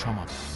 সমাপ্ত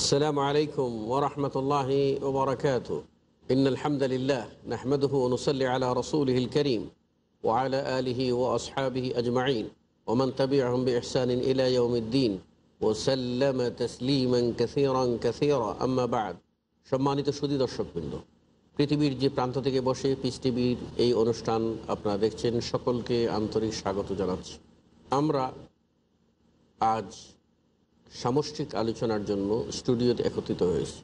السلام عليكم ورحمة الله وبركاته إن الحمد لله نحمده ونصلي على رسوله الكريم وعلى آله وأصحابه أجمعين ومن تبعهم بإحسان إلى يوم الدين وسلم تسليما كثيرا كثيرا أما بعد সম্মানিত সুদী দর্শকবৃন্দ পৃথিবীর যে প্রান্ত থেকে বসে পিস টিভির এই অনুষ্ঠান আপনারা দেখছেন সকলকে আন্তরিক স্বাগত জানাচ্ছি আমরা আজ সামষ্টিক আলোচনার জন্য স্টুডিওতে একত্রিত হয়েছে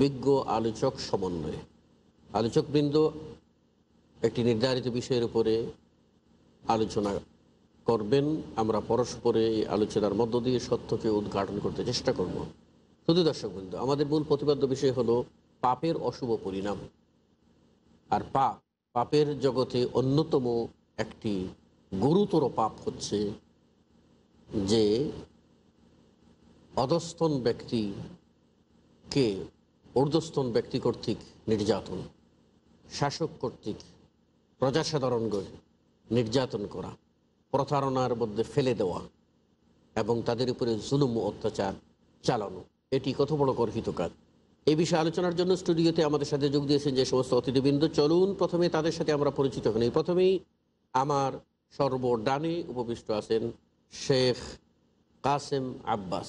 বিজ্ঞ আলোচক সমন্বয়ে আলোচকবৃন্দ একটি নির্ধারিত বিষয়ের উপরে আলোচনা করবেন আমরা পরস্পরে এই আলোচনার মধ্য দিয়ে সত্যকে উদ্ঘাটন করতে চেষ্টা করব শুধু দর্শকবৃন্দ আমাদের মূল প্রতিপাদ্য বিষয় হলো পাপের অশুভ পরিণাম আর পাপ পাপের জগতে অন্যতম একটি গুরুতর পাপ হচ্ছে যে অধস্তন ব্যক্তিকে ঊর্ধ্বস্তন ব্যক্তি কর্তৃক নির্যাতন শাসক কর্তৃক প্রজাসাধারণকে নির্যাতন করা প্রতারণার মধ্যে ফেলে দেওয়া এবং তাদের উপরে জুলুম অত্যাচার চালানো এটি কত বড় গর্হিত কাজ এই বিষয়ে আলোচনার জন্য স্টুডিওতে আমাদের সাথে যোগ দিয়েছেন যে সমস্ত অতিথিবৃন্দ চলুন প্রথমে তাদের সাথে আমরা পরিচিত হন এই প্রথমেই আমার সর্ব ডানে উপবিষ্ট আছেন শেখ কাসেম আব্বাস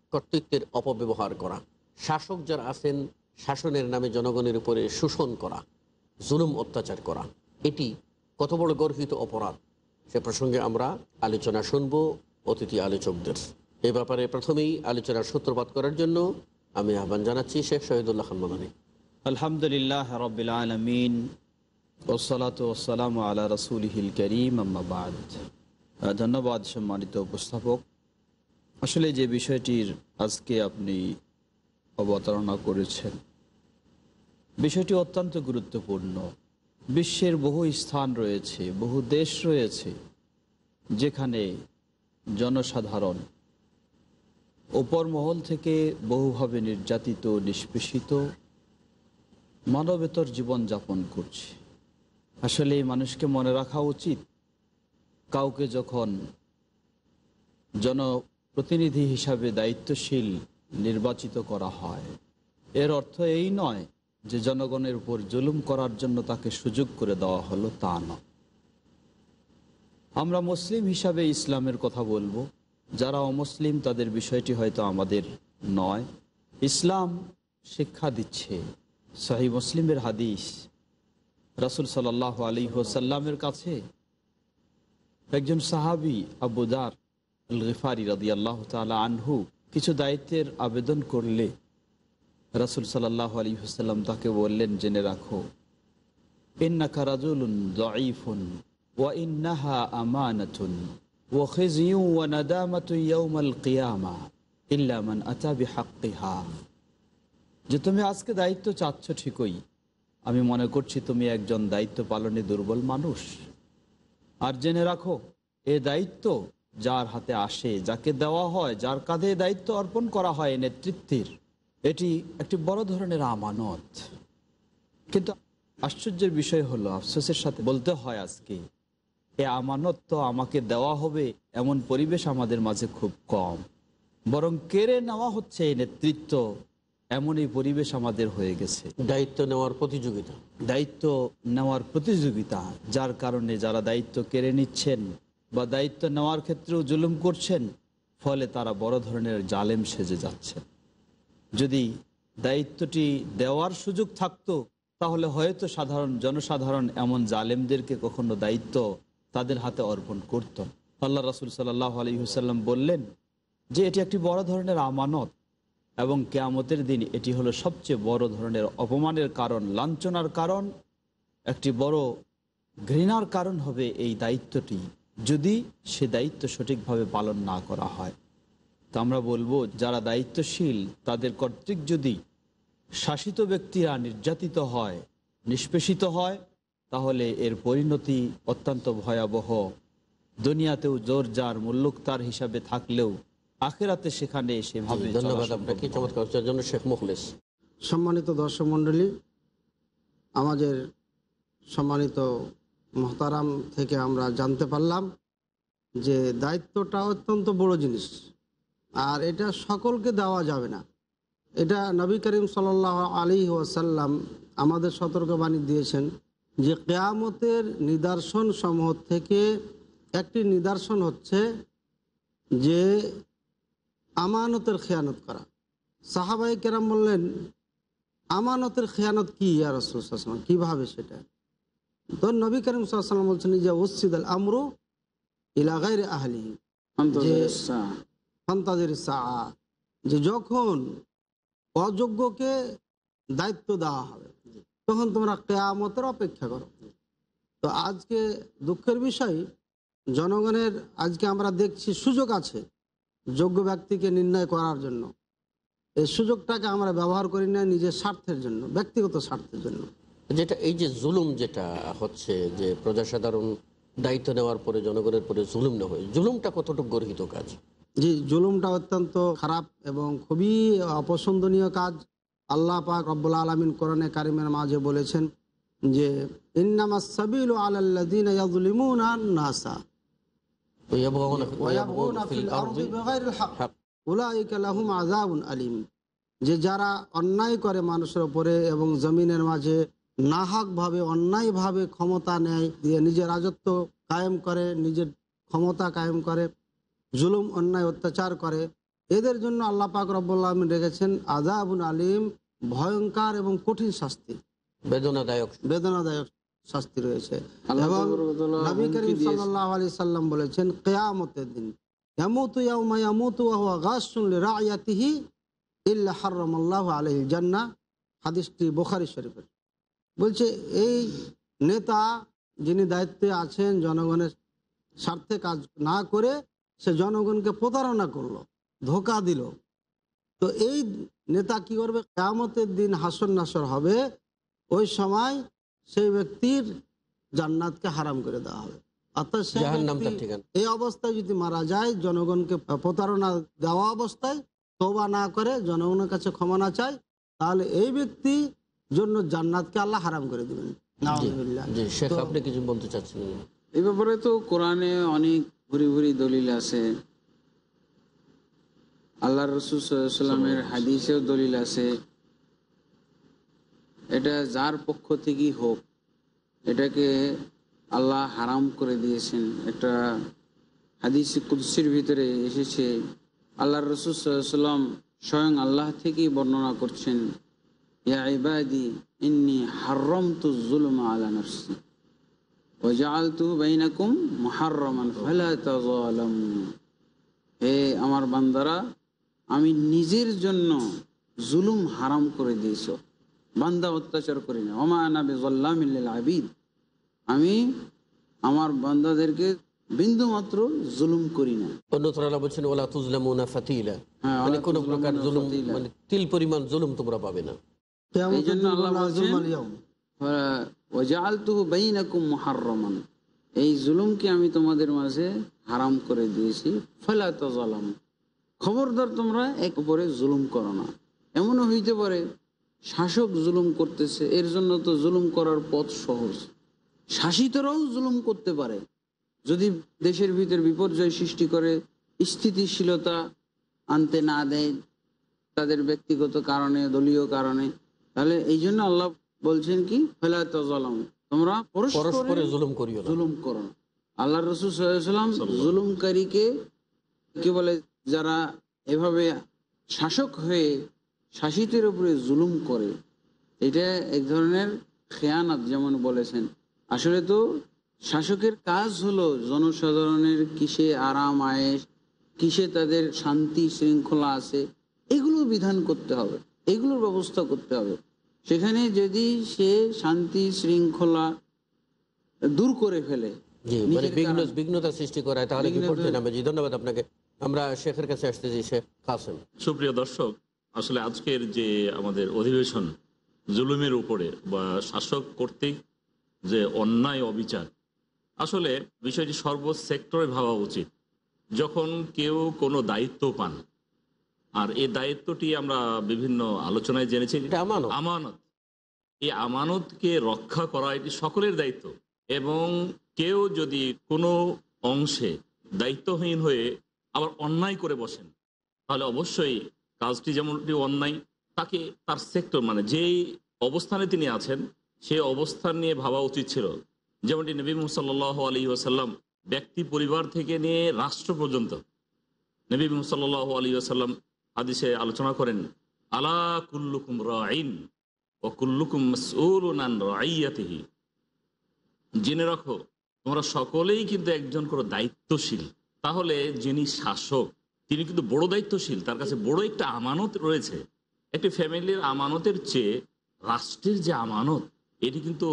কর্তৃত্বের অপব্যবহার করা শাসক যারা আছেন শাসনের নামে জনগণের উপরে শোষণ করা জুলুম অত্যাচার করা এটি কত বড় গর্হিত অপরাধ সে প্রসঙ্গে আমরা আলোচনা শুনব অতিথি আলোচকদের এ ব্যাপারে প্রথমেই আলোচনার সূত্রপাত করার জন্য আমি আহ্বান জানাচ্ছি শেখ শহীদুল্লাহ খান মাদানি আলহামদুলিল্লাহ রবিল আলমিন ওসলাত আল্লাহ রসুল হিল করিম আম্মাবাদ ধন্যবাদ সম্মানিত উপস্থাপক আসলে যে বিষয়টির আজকে আপনি অবতারণা করেছেন বিষয়টি অত্যন্ত গুরুত্বপূর্ণ বিশ্বের বহু স্থান রয়েছে বহু দেশ রয়েছে যেখানে জনসাধারণ ওপর মহল থেকে বহুভাবে নির্যাতিত নিষ্পেষিত মানবেতর জীবনযাপন করছে আসলে মানুষকে মনে রাখা উচিত কাউকে যখন জন প্রতিনিধি হিসাবে দায়িত্বশীল নির্বাচিত করা হয় এর অর্থ এই নয় যে জনগণের উপর জুলুম করার জন্য তাকে সুযোগ করে দেওয়া হলো তা নয় আমরা মুসলিম হিসাবে ইসলামের কথা বলবো যারা অমুসলিম তাদের বিষয়টি হয়তো আমাদের নয় ইসলাম শিক্ষা দিচ্ছে সাহি মুসলিমের হাদিস রাসুল সাল্লাহ আলী হোসাল্লামের কাছে একজন সাহাবি আবুদার গিফারি রাদি আল্লাহ তালা আনহু কিছু দায়িত্বের আবেদন করলে রাসুল সাল্লাহ আলী হাসাল্লাম তাকে বললেন জেনে রাখো ইন্নাকা রাজুলুন দাইফুন ওয়া ইন্নাহা আমানাতুন ওয়া খিজিউ ওয়া নাদামাতু ইয়াউমাল কিয়ামা ইল্লা মান আতা বিহাক্কিহা যে তুমি আজকে দায়িত্ব চাচ্ছ ঠিকই আমি মনে করছি তুমি একজন দায়িত্ব পালনে দুর্বল মানুষ আর জেনে রাখো এ দায়িত্ব যার হাতে আসে যাকে দেওয়া হয় যার কাঁধে দায়িত্ব অর্পণ করা হয় নেতৃত্বের এটি একটি বড় ধরনের আমানত কিন্তু আশ্চর্যের বিষয় হলো আফসোসের সাথে বলতে হয় আজকে এ আমানত তো আমাকে দেওয়া হবে এমন পরিবেশ আমাদের মাঝে খুব কম বরং কেড়ে নেওয়া হচ্ছে এই নেতৃত্ব এমন এই পরিবেশ আমাদের হয়ে গেছে দায়িত্ব নেওয়ার প্রতিযোগিতা দায়িত্ব নেওয়ার প্রতিযোগিতা যার কারণে যারা দায়িত্ব কেড়ে নিচ্ছেন বা দায়িত্ব নেওয়ার ক্ষেত্রেও জুলুম করছেন ফলে তারা বড় ধরনের জালেম সেজে যাচ্ছে যদি দায়িত্বটি দেওয়ার সুযোগ থাকতো তাহলে হয়তো সাধারণ জনসাধারণ এমন জালেমদেরকে কখনো দায়িত্ব তাদের হাতে অর্পণ করত আল্লাহ রাসুল সাল্লাহ আলী হুসাল্লাম বললেন যে এটি একটি বড় ধরনের আমানত এবং কেয়ামতের দিন এটি হলো সবচেয়ে বড় ধরনের অপমানের কারণ লাঞ্ছনার কারণ একটি বড় ঘৃণার কারণ হবে এই দায়িত্বটি যদি সে দায়িত্ব সঠিকভাবে পালন না করা হয় তো আমরা বলবো যারা দায়িত্বশীল তাদের কর্তৃক যদি শাসিত ব্যক্তিরা নির্যাতিত হয় নিষ্পেষিত হয় তাহলে এর পরিণতি অত্যন্ত ভয়াবহ দুনিয়াতেও জোর যার মুল্লুক তার হিসাবে থাকলেও আখেরাতে সেখানে সেভাবে ধন্যবাদ শেখ সম্মানিত দর্শক মন্ডলী আমাদের সম্মানিত মহতারাম থেকে আমরা জানতে পারলাম যে দায়িত্বটা অত্যন্ত বড় জিনিস আর এটা সকলকে দেওয়া যাবে না এটা নবী করিম সাল আলী ওয়াসাল্লাম আমাদের সতর্কবাণী দিয়েছেন যে কেয়ামতের নিদর্শন সমূহ থেকে একটি নিদর্শন হচ্ছে যে আমানতের খেয়ানত করা সাহাবাই কেরাম বললেন আমানতের খেয়ানত কী আর রসুল কীভাবে সেটা তখন নবী করিম সাল্লাম বলছেন যে ওসিদ আল আমরু ইলাগাই আহলি যে যখন অযোগ্যকে দায়িত্ব দেওয়া হবে তখন তোমরা কেয়ামতের অপেক্ষা করো তো আজকে দুঃখের বিষয় জনগণের আজকে আমরা দেখছি সুযোগ আছে যোগ্য ব্যক্তিকে নির্ণয় করার জন্য এই সুযোগটাকে আমরা ব্যবহার করি না নিজের স্বার্থের জন্য ব্যক্তিগত স্বার্থের জন্য যেটা এই যে জুলুম যেটা হচ্ছে যে প্রজাসাধারণ দায়িত্ব নেওয়ার পরে জনগণের পরে জুলুম না হয় জুলুমটা কতটুকু গর্হিত কাজ জি জুলুমটা অত্যন্ত খারাপ এবং খুবই অপছন্দনীয় কাজ আল্লাহ পাক রব্বুল আলমিন কোরআনে কারিমের মাঝে বলেছেন যে নাসা যে যারা অন্যায় করে মানুষের উপরে এবং জমিনের মাঝে নাহকভাবে অন্যায়ভাবে ক্ষমতা নেয় দিয়ে নিজের রাজত্ব কায়েম করে নিজের ক্ষমতা কায়েম করে জুলুম অন্যায় অত্যাচার করে এদের জন্য আল্লাহ পাক রব্লা আলম রেখেছেন আজাবুল আলিম ভয়ঙ্কর এবং কঠিন শাস্তি বেদনাদায়ক বেদনাদায়ক শাস্তি রয়েছে এবং নবী করিম সাল্লাহ আলি সাল্লাম বলেছেন কেয়ামতের দিন হাদিসটি বোখারি শরীফের বলছে এই নেতা যিনি দায়িত্বে আছেন জনগণের স্বার্থে কাজ না করে সে জনগণকে প্রতারণা করলো ধোকা দিল তো এই নেতা কি করবে কেয়ামতের দিন হাসর নাসর হবে ওই সময় সেই ব্যক্তির জান্নাতকে হারাম করে দেওয়া হবে অর্থাৎ এই অবস্থায় যদি মারা যায় জনগণকে প্রতারণা দেওয়া অবস্থায় তোবা না করে জনগণের কাছে ক্ষমা না চায় তাহলে এই ব্যক্তি জন্য জান্নাতকে আল্লাহ হারাম করে দেবেন কিছু বলতে এ ব্যাপারে তো কোরআনে অনেক দলিল আছে আল্লাহ রসুলামের হাদিসেও দলিল আছে এটা যার পক্ষ থেকেই হোক এটাকে আল্লাহ হারাম করে দিয়েছেন এটা হাদিস কুদ্সির ভিতরে এসেছে আল্লাহ সাল্লাম স্বয়ং আল্লাহ থেকেই বর্ণনা করছেন ইয়া আমার বান্দারা আমি নিজের জন্য জুলুম হারাম করে দিয়েছ বান্দা অত্যাচার করি না ওমা আমি আমার বান্দাদেরকে বিন্দু মাত্র জুলুম করি না অন্যতরা বলছেন ওলা তুজলামুনা ফাতিলা হ্যাঁ, মানে প্রকার জুলুম মানে তিল পরিমাণ জুলুম তোমরা পাবে না এই জুলুমকে আমি তোমাদের মাঝে হারাম করে দিয়েছি খবরদার তোমরা এক উপরে জুলুম করো না এমনও হইতে পারে শাসক জুলুম করতেছে এর জন্য তো জুলুম করার পথ সহজ শাসিতরাও জুলুম করতে পারে যদি দেশের ভিতর বিপর্যয় সৃষ্টি করে স্থিতিশীলতা আনতে না দেয় তাদের ব্যক্তিগত কারণে দলীয় কারণে তাহলে এই জন্য আল্লাহ বলছেন কি আল্লাহ রসুল জুলুমকারীকে কি বলে যারা এভাবে শাসক হয়ে শাসিতের উপরে জুলুম করে এটা এক ধরনের খেয়ানাত যেমন বলেছেন আসলে তো শাসকের কাজ হলো জনসাধারণের কিসে আরাম আয়েস কিসে তাদের শান্তি শৃঙ্খলা আছে এগুলো বিধান করতে হবে এগুলোর ব্যবস্থা করতে হবে সেখানে যদি সে শান্তি শৃঙ্খলা দূর করে ফেলে মানে বিঘ্নতা সৃষ্টি করায় তাহলে ধন্যবাদ আপনাকে আমরা শেখের কাছে আসতেছি শেখ কাসেম সুপ্রিয় দর্শক আসলে আজকের যে আমাদের অধিবেশন জুলুমের উপরে বা শাসক কর্তৃক যে অন্যায় অবিচার আসলে বিষয়টি সর্বসেক্টরে ভাবা উচিত যখন কেউ কোনো দায়িত্ব পান আর এই দায়িত্বটি আমরা বিভিন্ন আলোচনায় জেনেছি আমানত এই আমানতকে রক্ষা করা এটি সকলের দায়িত্ব এবং কেউ যদি কোনো অংশে দায়িত্বহীন হয়ে আবার অন্যায় করে বসেন তাহলে অবশ্যই কাজটি যেমনটি অন্যায় তাকে তার সেক্টর মানে যেই অবস্থানে তিনি আছেন সে অবস্থান নিয়ে ভাবা উচিত ছিল যেমনটি নবী মুসাল্লাহ আলী ওসাল্লাম ব্যক্তি পরিবার থেকে নিয়ে রাষ্ট্র পর্যন্ত নবী মুসাল্লাহ আলী আসাল্লাম হাদিসে আলোচনা করেন আলা কুল্লুকুম রাইন ও কুল্লুকুম মসউলান রাইয়াতিহি জেনে রাখো তোমরা সকলেই কিন্তু একজন করে দায়িত্বশীল তাহলে যিনি শাসক তিনি কিন্তু বড় দায়িত্বশীল তার কাছে বড় একটা আমানত রয়েছে একটি ফ্যামিলির আমানতের চেয়ে রাষ্ট্রের যে আমানত এটি কিন্তু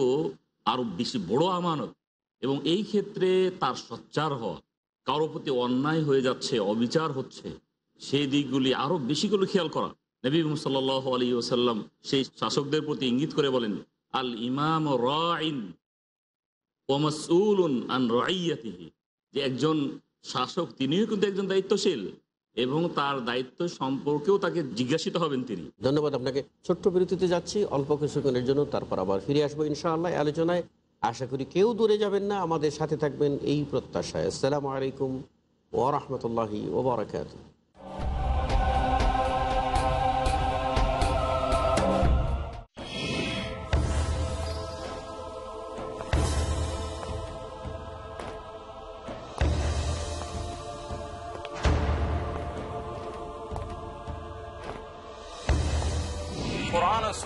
আরও বেশি বড় আমানত এবং এই ক্ষেত্রে তার সচ্চার হওয়া কারোর প্রতি অন্যায় হয়ে যাচ্ছে অবিচার হচ্ছে সেই দিকগুলি আরও করে খেয়াল করা নবী মুসাল আলী ওসাল্লাম সেই শাসকদের প্রতি ইঙ্গিত করে বলেন আল ইমাম যে একজন শাসক তিনিও কিন্তু একজন দায়িত্বশীল এবং তার দায়িত্ব সম্পর্কেও তাকে জিজ্ঞাসিত হবেন তিনি ধন্যবাদ আপনাকে ছোট্ট বিরতিতে যাচ্ছি অল্প কিছুক্ষণের জন্য তারপর আবার ফিরে আসবো ইনশাআল্লাহ আলোচনায় আশা করি কেউ দূরে যাবেন না আমাদের সাথে থাকবেন এই প্রত্যাশায় আসসালামু আলাইকুম ওরহমতুল্লাহি ওবরাকাত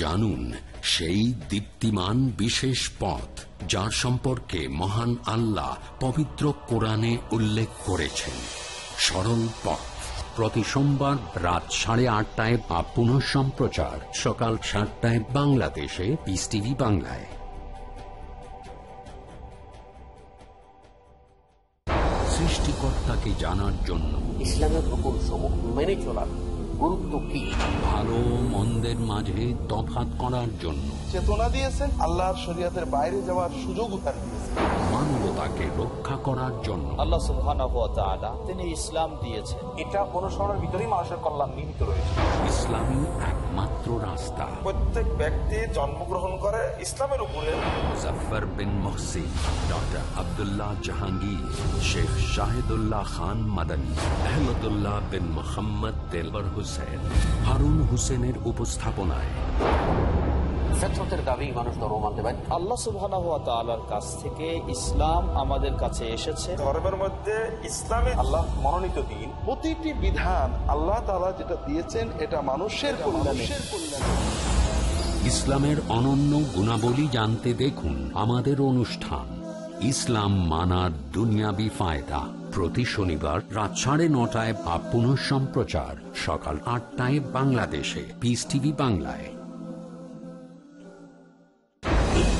জানুন সেই দীপ্তিমান বিশেষ পথ যার সম্পর্কে মহান আল্লাহ পবিত্র কোরআনে উল্লেখ করেছেন সরল পথ প্রতি সোমবার রাত সাড়ে আটটায় বা পুনঃ সম্প্রচার সকাল সাতটায় বাংলাদেশে পিস টিভি বাংলায় সৃষ্টিকর্তাকে জানার জন্য ইসলামের মেনে চলার গুরুত্ব মাঝে তফাত করার জন্য চেতনা দিয়েছেন আল্লাহর শরিয়াতের বাইরে যাওয়ার সুযোগ তার দিয়েছেন মানবতাকে রক্ষা করার জন্য আল্লাহ তিনি ইসলাম দিয়েছেন এটা অনুসরণের ভিতরেই মানুষের কল্যাণ নিহিত রয়েছে ইসলামী একমাত্র রাস্তা প্রত্যেক ব্যক্তি জন্মগ্রহণ করে ইসলামের উপরে মুজফার বিন মহসিন ডক্টর আবদুল্লাহ জাহাঙ্গীর শেখ শাহিদুল্লাহ খান মাদানী আহমদুল্লাহ বিন মোহাম্মদ তেলবর হোসেন হারুন হোসেনের উপস্থাপনায় মানুষ ধর্ম মানতে পারে আল্লাহ সুবাহ কাছ থেকে ইসলাম আমাদের কাছে এসেছে ধর্মের মধ্যে ইসলামে আল্লাহ মনোনীত দিন প্রতিটি বিধান আল্লাহ তালা যেটা দিয়েছেন এটা মানুষের ইসলামের অনন্য গুণাবলী জানতে দেখুন আমাদের অনুষ্ঠান ইসলাম মানার দুনিয়াবি ফায়দা প্রতি শনিবার রাত সাড়ে নটায় বা পুনঃ সম্প্রচার সকাল আটটায় বাংলাদেশে পিস টিভি বাংলায়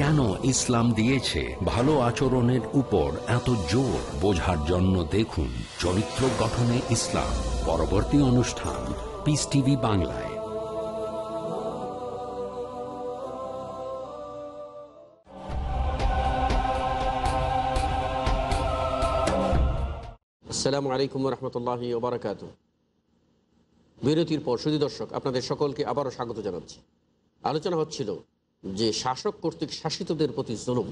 কেন ইসলাম দিয়েছে ভালো আচরণের উপর এত জোর বোঝার জন্য দেখুন চরিত্র গঠনে ইসলাম পরবর্তী অনুষ্ঠান পিস টিভি বাংলায় সালাম আলাইকুম রহমতুল্লাহ ওবরাকাত বিরতির পর শুধু দর্শক আপনাদের সকলকে আবারও স্বাগত জানাচ্ছি আলোচনা হচ্ছিল যে শাসক কর্তৃক শাসিতদের প্রতি জুলুম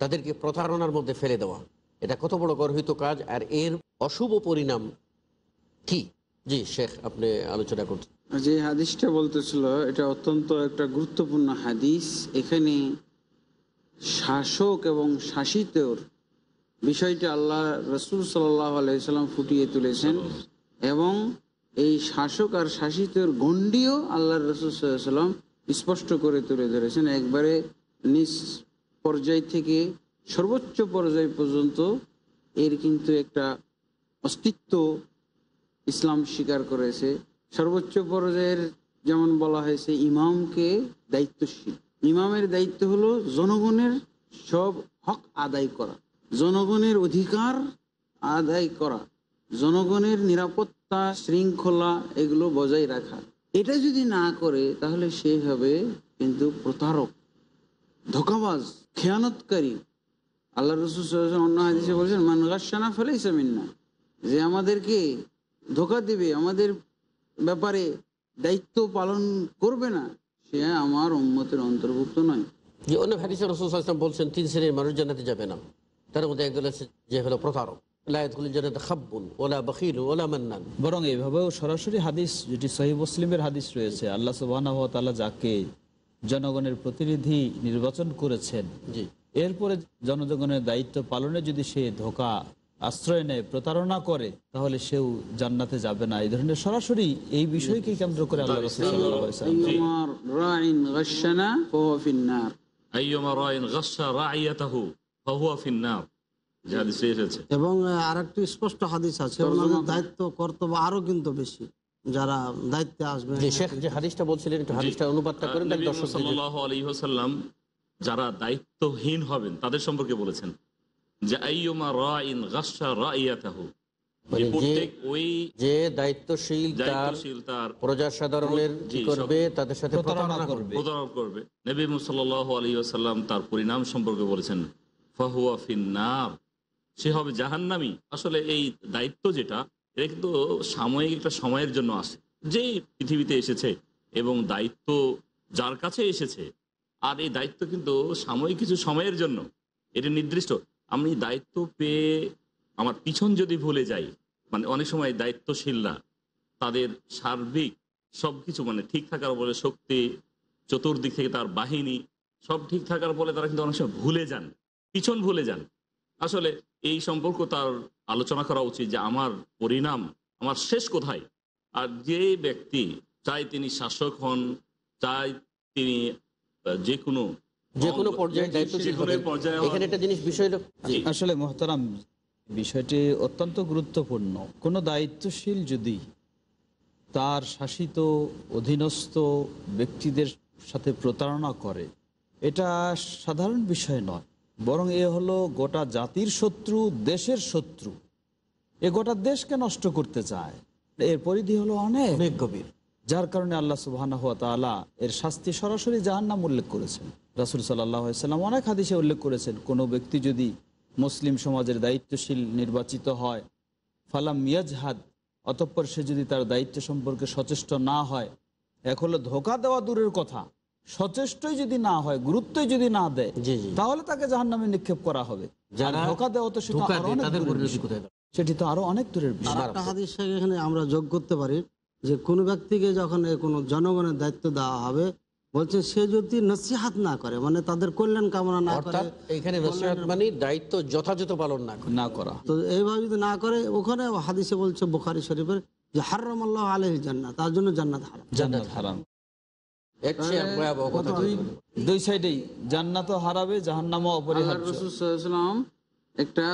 তাদেরকে প্রতারণার মধ্যে ফেলে দেওয়া এটা কত বড় গর্হিত কাজ আর এর অশুভ পরিণাম কি জি শেখ আপনি আলোচনা করছেন যে হাদিসটা বলতেছিল এটা অত্যন্ত একটা গুরুত্বপূর্ণ হাদিস এখানে শাসক এবং শাসিতর বিষয়টা আল্লাহ রসুল সাল্লাহ ফুটিয়ে তুলেছেন এবং এই শাসক আর শাসিতর গণ্ডিও আল্লাহ রসুল সাল্লাম স্পষ্ট করে তুলে ধরেছেন একবারে নিজ পর্যায় থেকে সর্বোচ্চ পর্যায় পর্যন্ত এর কিন্তু একটা অস্তিত্ব ইসলাম স্বীকার করেছে সর্বোচ্চ পর্যায়ের যেমন বলা হয়েছে ইমামকে দায়িত্বশীল ইমামের দায়িত্ব হলো জনগণের সব হক আদায় করা জনগণের অধিকার আদায় করা জনগণের নিরাপত্তা শৃঙ্খলা এগুলো বজায় রাখা এটা যদি না করে তাহলে সে হবে কিন্তু প্রতারক ধোকাবাজ খেয়ানতকারী আল্লাহ রসুল অন্য হাদিসে বলছেন মানগাসানা ফেলে ইসামিন না যে আমাদেরকে ধোকা দিবে আমাদের ব্যাপারে দায়িত্ব পালন করবে না সে আমার উন্মতের অন্তর্ভুক্ত নয় যে অন্য হাদিসে রসুল বলছেন তিন শ্রেণীর মানুষ জানাতে যাবে না তার মধ্যে একদল আছে যে হলো প্রতারক বরং সরাসরি হাদিস যেটি সহি মুসলিমের হাদিস রয়েছে আল্লাহ সুবাহ যাকে জনগণের প্রতিনিধি নির্বাচন করেছেন এরপরে জনজগণের দায়িত্ব পালনে যদি সে ধোকা আশ্রয় নেয় প্রতারণা করে তাহলে সেও জান্নাতে যাবে না এই ধরনের সরাসরি এই বিষয়কে কেন্দ্র করে আল্লাহ এবং আর একটু স্পষ্ট হাদিস আছে দায়িত্ব কর্তব্য আরো কিন্তু বেশি যারা দায়িত্বে আসবে যে হাদিসটা বলছিলেন একটু হাদিসটা অনুবাদটা করেন যারা দায়িত্বহীন হবেন তাদের সম্পর্কে বলেছেন মানে তার প্রজা করবে তাদের সাথে তার পরিণাম সম্পর্কে বলেছেন ফাহুয়া ফিন্নার সে হবে জাহান্নামি আসলে এই দায়িত্ব যেটা এটা কিন্তু সাময়িক একটা সময়ের জন্য আসে যেই পৃথিবীতে এসেছে এবং দায়িত্ব যার কাছে এসেছে আর এই দায়িত্ব কিন্তু সাময়িক কিছু সময়ের জন্য এটা নির্দিষ্ট আমি দায়িত্ব পেয়ে আমার পিছন যদি ভুলে যাই মানে অনেক সময় দায়িত্বশীলরা তাদের সার্বিক সব কিছু মানে ঠিক থাকার বলে শক্তি চতুর্দিক থেকে তার বাহিনী সব ঠিক থাকার ফলে তারা কিন্তু অনেক সময় ভুলে যান পিছন ভুলে যান আসলে এই সম্পর্ক তার আলোচনা করা উচিত যে আমার পরিণাম আমার শেষ কোথায় আর যে ব্যক্তি চাই তিনি শাসক হন চাই তিনি যে কোনো যে কোনো একটা জিনিস আসলে মহতারাম বিষয়টি অত্যন্ত গুরুত্বপূর্ণ কোনো দায়িত্বশীল যদি তার শাসিত অধীনস্থ ব্যক্তিদের সাথে প্রতারণা করে এটা সাধারণ বিষয় নয় বরং এ হলো গোটা জাতির শত্রু দেশের শত্রু এ গোটা দেশকে নষ্ট করতে চায় এর পরিধি হলো অনেক অনেক গভীর যার কারণে আল্লাহ সুবাহ এর শাস্তি সরাসরি নাম উল্লেখ করেছেন রাসুল সাল্লাম অনেক হাদিসে উল্লেখ করেছেন কোনো ব্যক্তি যদি মুসলিম সমাজের দায়িত্বশীল নির্বাচিত হয় ফালাম মিয়াজহাদ অতঃপর সে যদি তার দায়িত্ব সম্পর্কে সচেষ্ট না হয় এক হলো ধোকা দেওয়া দূরের কথা সচেষ্টই যদি না হয় গুরুত্ব যদি না দেয় তাহলে তাকে জাহান নামে নিক্ষেপ করা হবে সেটি তো আরো অনেক দূরের এখানে আমরা যোগ করতে পারি যে কোনো ব্যক্তিকে যখন কোনো জনগণের দায়িত্ব দেওয়া হবে বলছে সে যদি নসিহাত না করে মানে তাদের কল্যাণ কামনা না করে এখানে মানে দায়িত্ব যথাযথ পালন না না করা তো এইভাবে যদি না করে ওখানে হাদিসে বলছে বুখারি শরীফের যে হারাম আল্লাহ আলহ জান্নাত তার জন্য জান্নাত হারাম জান্নাত হারাম দুই সাইডেই জান্নাত হারাবে জাহান্নামও অপরিহার্য একটা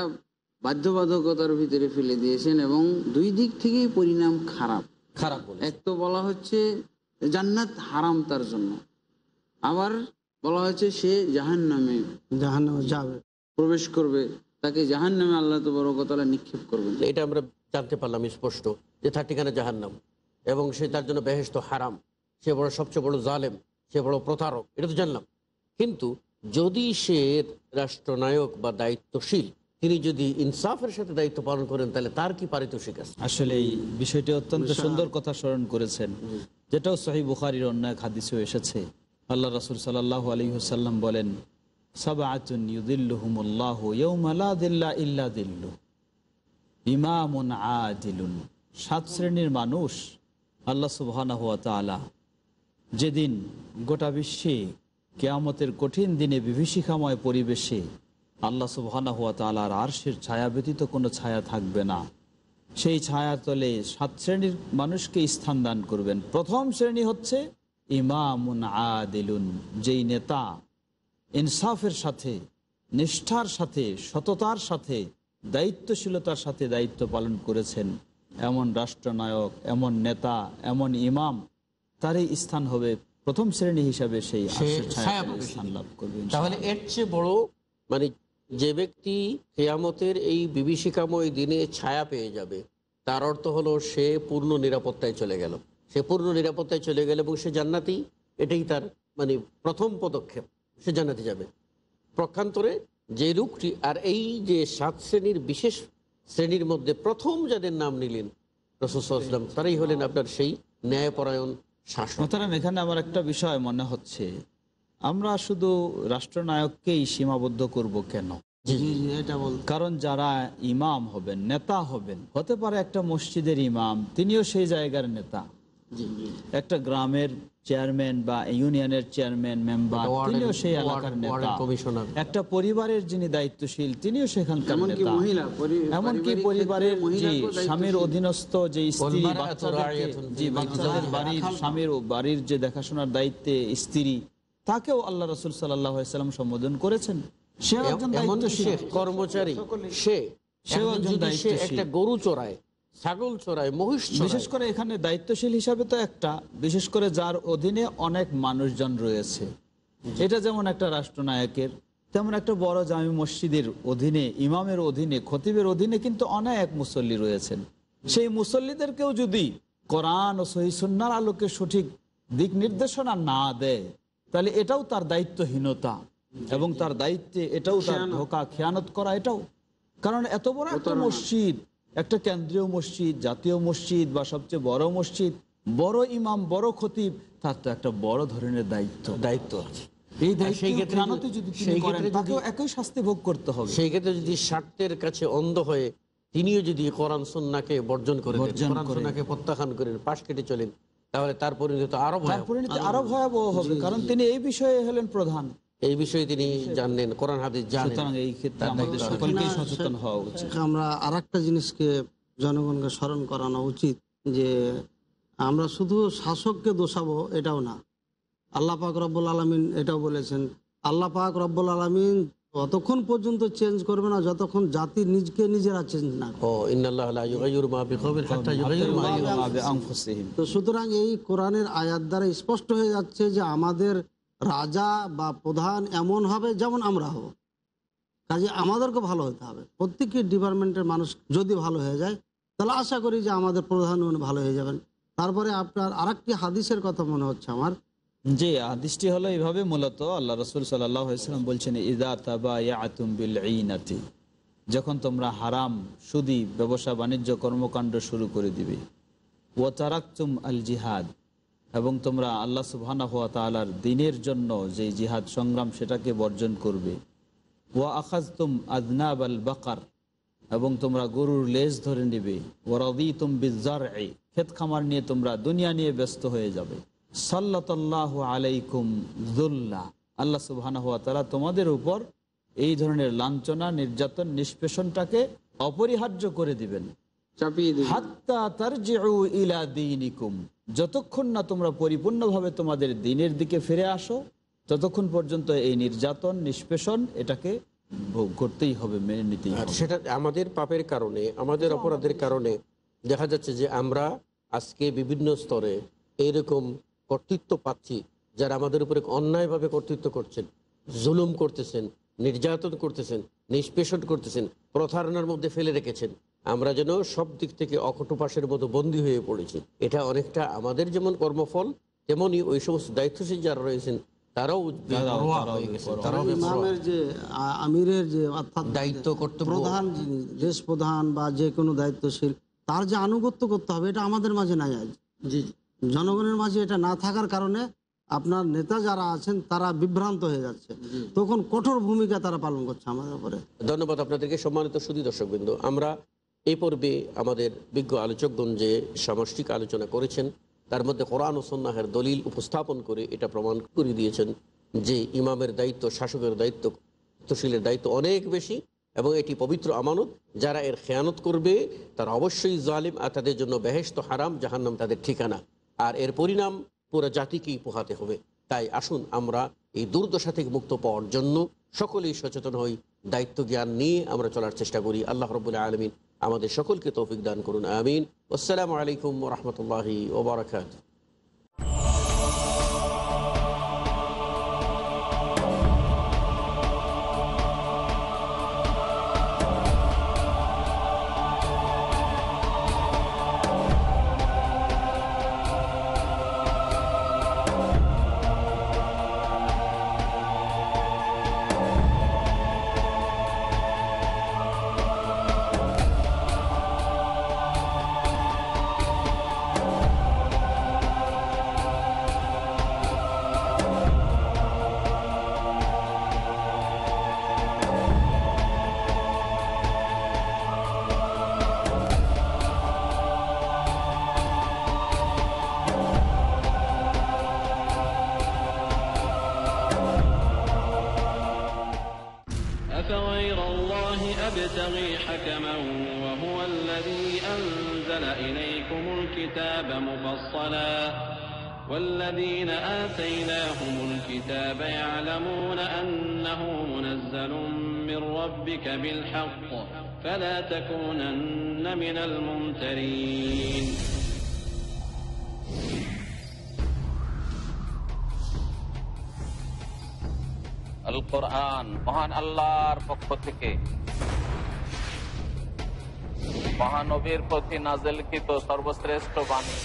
বাধ্যবাধকতার ভিতরে ফেলে দিয়েছেন এবং দুই দিক থেকেই পরিণাম খারাপ খারাপ এক তো বলা হচ্ছে জান্নাত হারাম তার জন্য আবার বলা হয়েছে সে জাহান নামে জাহান যাবে প্রবেশ করবে তাকে জাহান নামে আল্লাহ তবরকতলা নিক্ষেপ করবে এটা আমরা জানতে পারলাম স্পষ্ট যে তার ঠিকানা জাহান্নাম এবং সে তার জন্য বেহেস্ত হারাম সে বড় সবচেয়ে বড় জালেম সে বড় প্রতারক এটা তো জানলাম কিন্তু যদি সে রাষ্ট্রনায়ক বা দায়িত্বশীল তিনি যদি ইনসাফের সাথে দায়িত্ব পালন করেন তাহলে তার কি পারিতোষিক আছে আসলে এই বিষয়টি অত্যন্ত সুন্দর কথা স্মরণ করেছেন যেটাও সাহিব বুখারির অন্য এক হাদিসেও এসেছে আল্লাহ রাসুল সাল্লাহ আলী হুসাল্লাম বলেন সাত শ্রেণীর মানুষ আল্লাহ সুবাহ যেদিন গোটা বিশ্বে কেয়ামতের কঠিন দিনে বিভীষিকাময় পরিবেশে আল্লা সুবহানা হুয়া তালার আরশের ছায়া ব্যতীত কোনো ছায়া থাকবে না সেই ছায়ার তলে সাত শ্রেণীর মানুষকে স্থান দান করবেন প্রথম শ্রেণী হচ্ছে ইমামুন আদিলুন যেই নেতা ইনসাফের সাথে নিষ্ঠার সাথে সততার সাথে দায়িত্বশীলতার সাথে দায়িত্ব পালন করেছেন এমন রাষ্ট্রনায়ক এমন নেতা এমন ইমাম তারই স্থান হবে প্রথম শ্রেণী হিসাবে সেই স্থান লাভ করবে তাহলে এর চেয়ে বড় মানে যে ব্যক্তি কেয়ামতের এই বিভীষিকাময় দিনে ছায়া পেয়ে যাবে তার অর্থ হলো সে পূর্ণ নিরাপত্তায় চলে গেল সে পূর্ণ নিরাপত্তায় চলে গেল এবং সে জান্নাতি এটাই তার মানে প্রথম পদক্ষেপ সে জান্নাতি যাবে প্রক্ষান্তরে যে রূপটি আর এই যে সাত শ্রেণীর বিশেষ শ্রেণীর মধ্যে প্রথম যাদের নাম নিলেন রসুলাম তারাই হলেন আপনার সেই ন্যায়পরায়ণ সুতরাং এখানে আমার একটা বিষয় মনে হচ্ছে আমরা শুধু রাষ্ট্রনায়ককেই সীমাবদ্ধ করব কেন কারণ যারা ইমাম হবেন নেতা হবেন হতে পারে একটা মসজিদের ইমাম তিনিও সেই জায়গার নেতা একটা গ্রামের চেয়ারম্যান বা ইউনিয়নের চেয়ারম্যান মেম্বার তিনিও সেই এলাকার নেতা একটা পরিবারের যিনি দায়িত্বশীল তিনিও সেখানকার নেতা এমনকি পরিবারের যে স্বামীর অধীনস্থ যে স্ত্রী যে বাচ্চাদের বাড়ির স্বামীর বাড়ির যে দেখাশোনার দায়িত্বে স্ত্রী তাকেও আল্লাহ রসুল সাল্লাম সম্বোধন করেছেন সে একজন কর্মচারী সে একজন একটা গরু চড়ায় ছাগল চড়ায় মহিষ বিশেষ করে এখানে দায়িত্বশীল হিসাবে তো একটা বিশেষ করে যার অধীনে অনেক মানুষজন রয়েছে এটা যেমন একটা রাষ্ট্রনায়কের তেমন একটা বড় জামি মসজিদের অধীনে ইমামের অধীনে খতিবের অধীনে কিন্তু অনেক মুসল্লি রয়েছেন সেই মুসল্লিদেরকেও যদি কোরআন ও সহিসুন্নার আলোকে সঠিক দিক নির্দেশনা না দেয় তাহলে এটাও তার দায়িত্বহীনতা এবং তার দায়িত্বে এটাও তার ধোকা খেয়ানত করা এটাও কারণ এত বড় একটা মসজিদ একটা কেন্দ্রীয় মসজিদ জাতীয় মসজিদ বা সবচেয়ে বড় মসজিদ বড় ইমাম বড় খতিব তার তো একটা বড় ধরনের দায়িত্ব দায়িত্ব আছে শাস্তি ভোগ করতে হবে সেই ক্ষেত্রে যদি স্বার্থের কাছে অন্ধ হয়ে তিনিও যদি বর্জন করেন পাশ কেটে চলেন তাহলে তার আরো পরিণতি আরো ভয়াবহ হবে কারণ তিনি এই বিষয়ে হলেন প্রধান এই বিষয়ে তিনি জানলেন কোরআন হাদিস আচ্ছা, আমরা আর একটা জিনিসকে জনগণকে স্মরণ করানো উচিত যে আমরা শুধু শাসককে দোষাবো এটাও না আল্লাহ পাক রব্বুল আলমিন এটাও বলেছেন আল্লাহ পাক রব্বুল আলমিন ততক্ষণ পর্যন্ত চেঞ্জ করবে না যতক্ষণ জাতি নিজকে নিজেরা চেঞ্জ না তো সুতরাং এই কোরআনের আয়াত দ্বারা স্পষ্ট হয়ে যাচ্ছে যে আমাদের রাজা বা প্রধান এমন হবে যেমন আমরা হব কাজে আমাদেরকে ভালো হতে হবে প্রত্যেকটি ডিপার্টমেন্টের মানুষ যদি ভালো হয়ে যায় তাহলে আশা করি যে আমাদের প্রধান ভালো হয়ে যাবেন তারপরে আপনার আর হাদিসের কথা মনে হচ্ছে আমার যে হাদিসটি হলো এইভাবে মূলত আল্লাহ রসুল সাল্লাম বলছেন ইদা তাবা বিল যখন তোমরা হারাম সুদী ব্যবসা বাণিজ্য কর্মকাণ্ড শুরু করে দিবে ও তারাকতুম আল জিহাদ এবং তোমরা আল্লাহ সুবহানা হুয়া তালার দিনের জন্য যে জিহাদ সংগ্রাম সেটাকে বর্জন করবে ওয়া আখাজ তুম আদনাব আল বাকার এবং তোমরা গরুর লেজ ধরে নেবে ওয়ারদি তুম বিজার এ ক্ষেত খামার নিয়ে তোমরা দুনিয়া নিয়ে ব্যস্ত হয়ে যাবে সাল্লাহ আলাইকুম জুল্লা আল্লাহ সুবহানা হুয়া তালা তোমাদের উপর এই ধরনের লাঞ্ছনা নির্যাতন নিষ্পেষণটাকে অপরিহার্য করে দিবেন হাত্তা তার যতক্ষণ না তোমরা পরিপূর্ণভাবে তোমাদের দিনের দিকে ফিরে আসো ততক্ষণ পর্যন্ত এই নির্যাতন নিষ্পেষণ এটাকে ভোগ করতেই হবে মেনে নিতে সেটা আমাদের পাপের কারণে আমাদের আচ্ছা, অপরাধের কারণে দেখা যাচ্ছে যে আমরা আজকে বিভিন্ন স্তরে এইরকম কর্তৃত্ব পাচ্ছি যারা আমাদের উপরে অন্যায়ভাবে কর্তৃত্ব করছেন জুলুম করতেছেন নির্যাতন করতেছেন নিষ্পেষণ করতেছেন প্রথারণার মধ্যে ফেলে রেখেছেন আমরা যেন সব দিক থেকে অকটোপাসের মতো বন্দী হয়ে পড়েছি এটা অনেকটা আমাদের যেমন কর্মফল তেমনই ওই সমস্ত দায়িত্বশীল যারা রয়েছেন তারাও যে আমিরের যে অর্থাৎ দায়িত্ব দেশ প্রধান বা দায়িত্বশীল তার যে আনুগত্য করতে হবে এটা আমাদের মাঝে আজ জনগণের মাঝে এটা না থাকার কারণে আপনার নেতা যারা আছেন তারা বিভ্রান্ত হয়ে যাচ্ছে তখন কঠোর ভূমিকা তারা পালন করছে আমাদের উপরে ধন্যবাদ আপনাদেরকে সম্মানিত সুদী দর্শক আমরা এ পর্বে আমাদের বিজ্ঞ আলোচকগণ যে সমষ্টিক আলোচনা করেছেন তার মধ্যে কোরআন ও সন্ন্যাহের দলিল উপস্থাপন করে এটা প্রমাণ করে দিয়েছেন যে ইমামের দায়িত্ব শাসকের দায়িত্ব তশিলের দায়িত্ব অনেক বেশি এবং এটি পবিত্র আমানত যারা এর খেয়ানত করবে তারা অবশ্যই জালিম আর তাদের জন্য বেহেস্ত হারাম জাহান্নাম তাদের ঠিকানা আর এর পরিণাম পুরো জাতিকেই পোহাতে হবে তাই আসুন আমরা এই দুর্দশা থেকে মুক্ত পাওয়ার জন্য সকলেই সচেতন হই দায়িত্ব জ্ঞান নিয়ে আমরা চলার চেষ্টা করি আল্লাহ রবুল্লাহ আলমিন আমাদের সকলকে তৌফিক দান করুন আমিন আসসালামু আলাইকুম রহমতুল্লাহি ওবরাকাতু لتكونن মহান আল্লাহর পক্ষ থেকে মহানবীর প্রতি নাজেলকৃত সর্বশ্রেষ্ঠ বাণী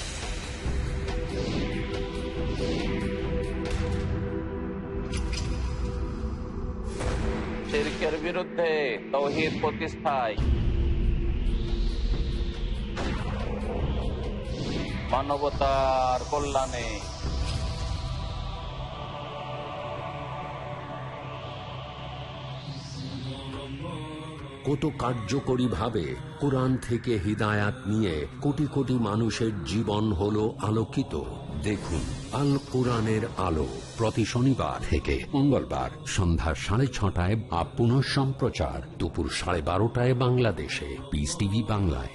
শিরকের বিরুদ্ধে তৌহিদ প্রতিষ্ঠায় মানবতার কল্যাণে কত কার্যকরী ভাবে কোরআন থেকে হৃদায়াত নিয়ে কোটি কোটি মানুষের জীবন হল আলোকিত দেখুন আল কোরআনের আলো প্রতি শনিবার থেকে মঙ্গলবার সন্ধ্যা সাড়ে ছটায় বা পুনঃ সম্প্রচার দুপুর সাড়ে বারোটায় বাংলাদেশে পিস টিভি বাংলায়